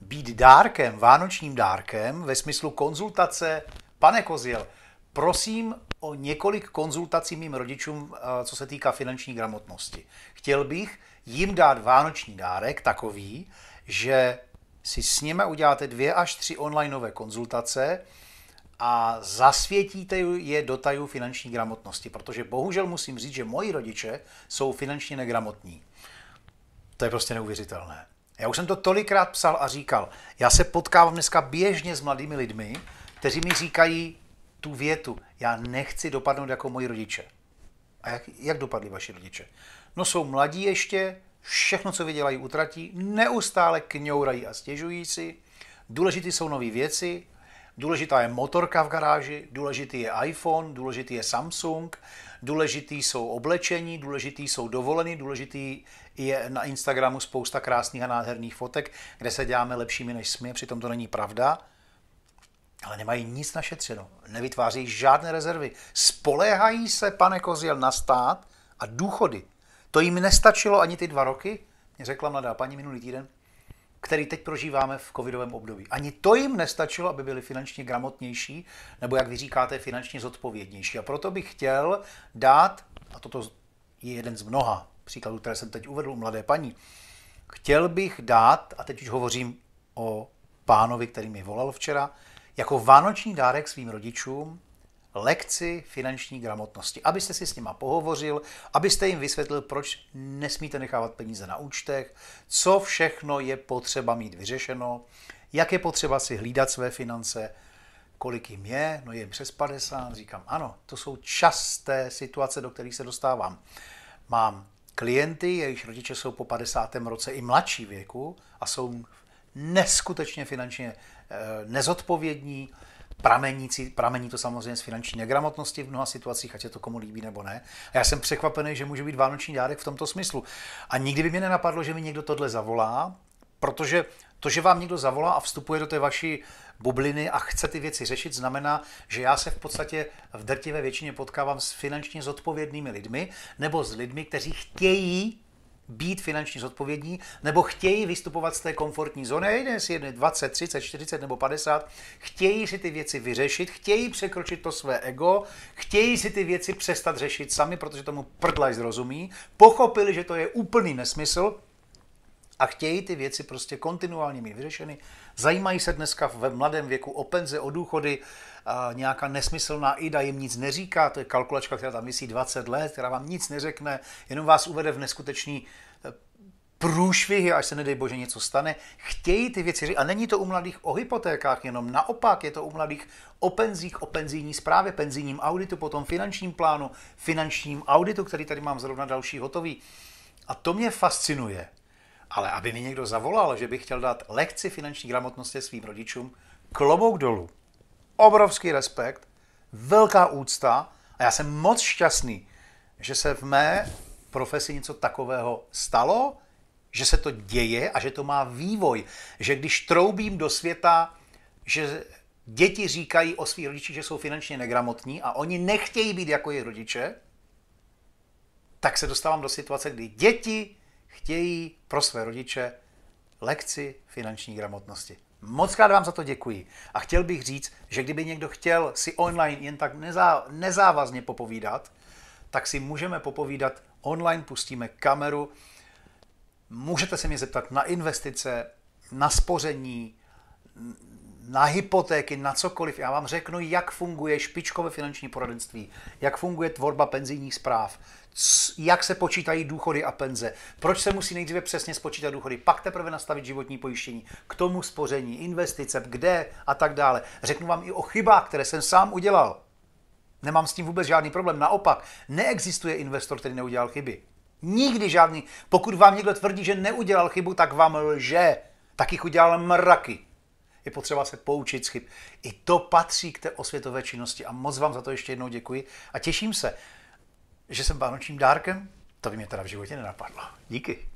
být dárkem, vánočním dárkem ve smyslu konzultace. Pane Kozil, prosím o několik konzultací mým rodičům, eh, co se týká finanční gramotnosti. Chtěl bych jim dát vánoční dárek takový, že si s nimi uděláte dvě až tři onlineové konzultace a zasvětíte je do tajů finanční gramotnosti, protože bohužel musím říct, že moji rodiče jsou finančně negramotní. To je prostě neuvěřitelné. Já už jsem to tolikrát psal a říkal. Já se potkávám dneska běžně s mladými lidmi, kteří mi říkají tu větu, já nechci dopadnout jako moji rodiče. A jak, jak dopadli vaši rodiče? No jsou mladí ještě, všechno, co vydělají, utratí, neustále kňourají a stěžují si, důležité jsou nové věci, Důležitá je motorka v garáži, důležitý je iPhone, důležitý je Samsung, důležitý jsou oblečení, důležitý jsou dovoleny, důležitý je na Instagramu spousta krásných a nádherných fotek, kde se děláme lepšími než jsme, přitom to není pravda, ale nemají nic našetřeno, nevytváří žádné rezervy. Spoléhají se, pane Koziel, na stát a důchody. To jim nestačilo ani ty dva roky, mě řekla mladá paní minulý týden, který teď prožíváme v covidovém období. Ani to jim nestačilo, aby byli finančně gramotnější, nebo jak vy říkáte, finančně zodpovědnější. A proto bych chtěl dát, a toto je jeden z mnoha příkladů, které jsem teď uvedl u mladé paní, chtěl bych dát, a teď už hovořím o pánovi, který mi volal včera, jako vánoční dárek svým rodičům lekci finanční gramotnosti, abyste si s nima pohovořil, abyste jim vysvětlil, proč nesmíte nechávat peníze na účtech, co všechno je potřeba mít vyřešeno, jak je potřeba si hlídat své finance, kolik jim je, no je přes 50, říkám, ano, to jsou časté situace, do kterých se dostávám. Mám klienty, jejichž rodiče jsou po 50. roce i mladší věku a jsou neskutečně finančně eh, nezodpovědní, Pramenící, pramení to samozřejmě z finanční negramotnosti v mnoha situacích, ať se to komu líbí nebo ne. A já jsem překvapený, že může být vánoční dárek v tomto smyslu. A nikdy by mě nenapadlo, že mi někdo tohle zavolá, protože to, že vám někdo zavolá a vstupuje do té vaší bubliny a chce ty věci řešit, znamená, že já se v podstatě v drtivé většině potkávám s finančně zodpovědnými lidmi nebo s lidmi, kteří chtějí být finančně zodpovědní, nebo chtějí vystupovat z té komfortní zóny, a jde jestli 20, 30, 40 nebo 50, chtějí si ty věci vyřešit, chtějí překročit to své ego, chtějí si ty věci přestat řešit sami, protože tomu prdlaj zrozumí, pochopili, že to je úplný nesmysl, a chtějí ty věci prostě kontinuálně mít vyřešeny. Zajímají se dneska ve mladém věku o penze, o důchody, a nějaká nesmyslná IDA jim nic neříká, to je kalkulačka, která tam vysí 20 let, která vám nic neřekne, jenom vás uvede v neskutečný eh, průšvihy, až se nedej bože něco stane, chtějí ty věci říct. A není to u mladých o hypotékách, jenom naopak je to u mladých o penzích, o penzijní zprávě, penzijním auditu, potom finančním plánu, finančním auditu, který tady mám zrovna další hotový. A to mě fascinuje. Ale aby mi někdo zavolal, že bych chtěl dát lekci finanční gramotnosti svým rodičům, klobouk dolů. Obrovský respekt, velká úcta a já jsem moc šťastný, že se v mé profesi něco takového stalo, že se to děje a že to má vývoj. Že když troubím do světa, že děti říkají o svých rodičích, že jsou finančně negramotní a oni nechtějí být jako jejich rodiče, tak se dostávám do situace, kdy děti chtějí pro své rodiče lekci finanční gramotnosti. Moc krát vám za to děkuji. A chtěl bych říct, že kdyby někdo chtěl si online jen tak nezá, nezávazně popovídat, tak si můžeme popovídat online, pustíme kameru, můžete se mě zeptat na investice, na spoření, na hypotéky, na cokoliv. Já vám řeknu, jak funguje špičkové finanční poradenství, jak funguje tvorba penzijních zpráv, jak se počítají důchody a penze, proč se musí nejdříve přesně spočítat důchody, pak teprve nastavit životní pojištění, k tomu spoření, investice, kde a tak dále. Řeknu vám i o chybách, které jsem sám udělal. Nemám s tím vůbec žádný problém. Naopak, neexistuje investor, který neudělal chyby. Nikdy žádný. Pokud vám někdo tvrdí, že neudělal chybu, tak vám lže. Tak jich udělal mraky je potřeba se poučit z chyb. I to patří k té osvětové činnosti a moc vám za to ještě jednou děkuji a těším se, že jsem vánočním dárkem, to by mě teda v životě nenapadlo. Díky.